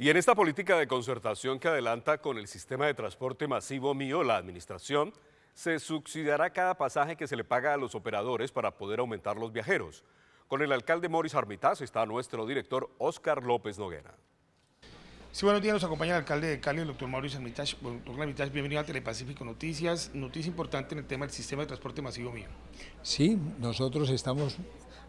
Y en esta política de concertación que adelanta con el sistema de transporte masivo mío, la administración, se subsidiará cada pasaje que se le paga a los operadores para poder aumentar los viajeros. Con el alcalde Morris Armitage está nuestro director Oscar López Noguera. Sí, buenos días, nos acompaña el alcalde de Cali, el doctor Mauricio Armitage. doctor Armitage, bienvenido a Telepacífico Noticias. Noticia importante en el tema del sistema de transporte masivo mío. Sí, nosotros estamos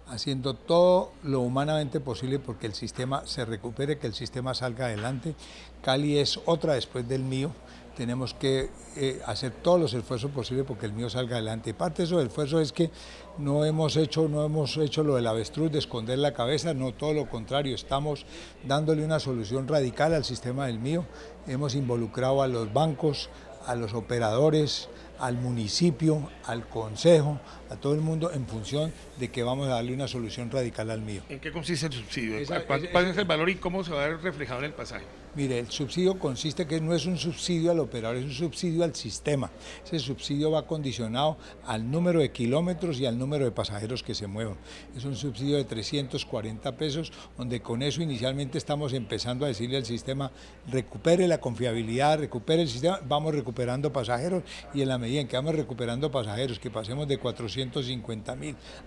haciendo todo lo humanamente posible porque el sistema se recupere, que el sistema salga adelante. Cali es otra después del mío. Tenemos que eh, hacer todos los esfuerzos posibles porque el mío salga adelante. Parte de esos esfuerzos es que no hemos hecho, no hemos hecho lo del avestruz de esconder la cabeza, no todo lo contrario, estamos dándole una solución radical al sistema del mío. Hemos involucrado a los bancos, a los operadores, al municipio, al consejo, a todo el mundo en función de que vamos a darle una solución radical al mío. ¿En qué consiste el subsidio? ¿Cuál, es el valor y cómo se va a ver reflejado en el pasaje? Mire, el subsidio consiste que no es un subsidio al operador, es un subsidio al sistema. Ese subsidio va condicionado al número de kilómetros y al número de pasajeros que se muevan. Es un subsidio de 340 pesos, donde con eso inicialmente estamos empezando a decirle al sistema, recupere la confiabilidad, recupere el sistema, vamos recuperando pasajeros y en la medida que vamos recuperando pasajeros, que pasemos de 450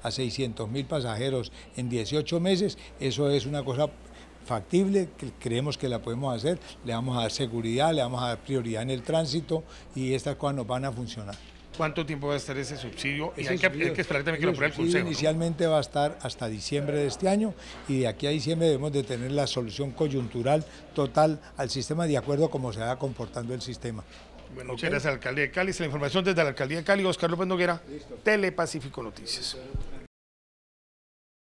a 600 mil pasajeros en 18 meses, eso es una cosa factible, que creemos que la podemos hacer, le vamos a dar seguridad, le vamos a dar prioridad en el tránsito y estas cosas nos van a funcionar. ¿Cuánto tiempo va a estar ese subsidio? que, lo el Consejo. Inicialmente va a estar hasta diciembre de este año y de aquí a diciembre debemos de tener la solución coyuntural total al sistema de acuerdo a cómo se va comportando el sistema. Bueno, noches, muchas alcalde de Cali. Es la información desde la alcaldía de Cali, Oscar López Noguera, Telepacífico Noticias.